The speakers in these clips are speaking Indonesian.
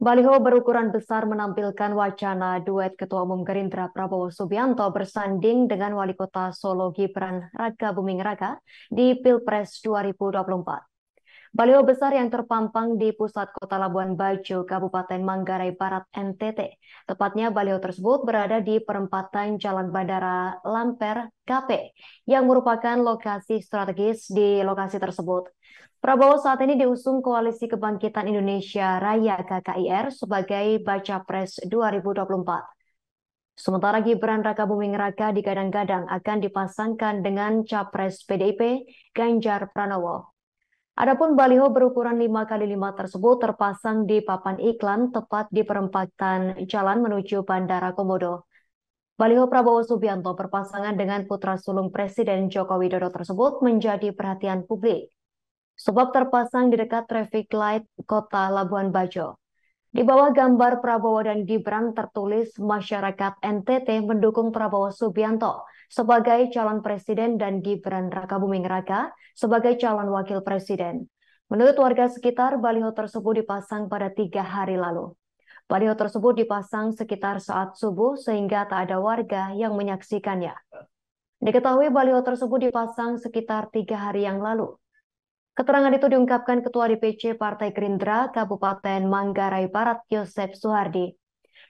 Baliho berukuran besar menampilkan wacana duet Ketua Umum Gerindra Prabowo Subianto bersanding dengan Wali Kota Solo Gibran Raka Buming Raka di Pilpres 2024. Baliho besar yang terpampang di pusat kota Labuan Bajo, Kabupaten Manggarai Barat, NTT. Tepatnya baliho tersebut berada di perempatan Jalan Bandara Lamper, KP, yang merupakan lokasi strategis di lokasi tersebut. Prabowo saat ini diusung Koalisi Kebangkitan Indonesia Raya KKIR sebagai Baca Pres 2024. Sementara Gibran Raka Buming Raka digadang-gadang akan dipasangkan dengan Capres PDIP Ganjar Pranowo. Adapun baliho berukuran 5 kali 5 tersebut terpasang di papan iklan tepat di perempatan jalan menuju Bandara Komodo. Baliho Prabowo Subianto berpasangan dengan putra sulung Presiden Joko Widodo tersebut menjadi perhatian publik. Sebab terpasang di dekat traffic light kota Labuan Bajo. Di bawah gambar Prabowo dan Gibran tertulis masyarakat NTT mendukung Prabowo Subianto sebagai calon presiden dan Gibran Rakabuming Raka sebagai calon wakil presiden. Menurut warga sekitar, baliho tersebut dipasang pada tiga hari lalu. Baliho tersebut dipasang sekitar saat subuh sehingga tak ada warga yang menyaksikannya. Diketahui baliho tersebut dipasang sekitar tiga hari yang lalu. Keterangan itu diungkapkan Ketua DPC Partai Gerindra Kabupaten Manggarai Barat Yosef Suhardi.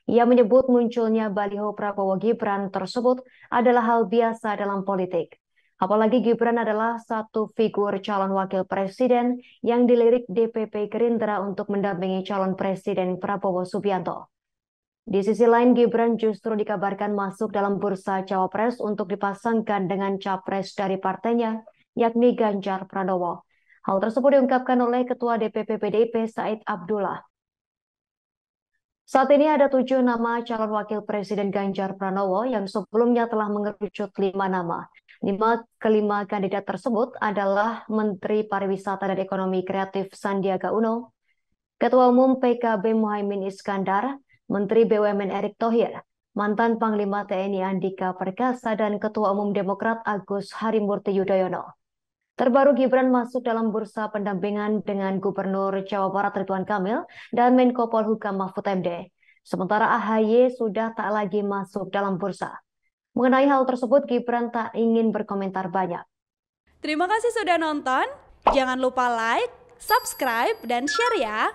Ia menyebut munculnya baliho Prabowo Gibran tersebut adalah hal biasa dalam politik. Apalagi Gibran adalah satu figur calon wakil presiden yang dilirik DPP Gerindra untuk mendampingi calon presiden Prabowo Subianto. Di sisi lain, Gibran justru dikabarkan masuk dalam bursa cawapres untuk dipasangkan dengan capres dari partainya, yakni Ganjar Pranowo. Hal tersebut diungkapkan oleh Ketua DPP PDIP Said Abdullah. Saat ini ada tujuh nama calon wakil presiden Ganjar Pranowo yang sebelumnya telah mengerucut lima nama. Lima kelima kandidat tersebut adalah Menteri Pariwisata dan Ekonomi Kreatif Sandiaga Uno, Ketua Umum PKB Muhaimin Iskandar, Menteri BUMN Erick Thohir, mantan Panglima TNI Andika Perkasa, dan Ketua Umum Demokrat Agus Harimurti Yudhoyono. Terbaru Gibran masuk dalam bursa pendampingan dengan Gubernur Jawa Barat Ridwan Kamil dan Menko Polhukam Mahfud MD. Sementara AHY sudah tak lagi masuk dalam bursa. Mengenai hal tersebut, Gibran tak ingin berkomentar banyak. Terima kasih sudah nonton. Jangan lupa like, subscribe, dan share ya.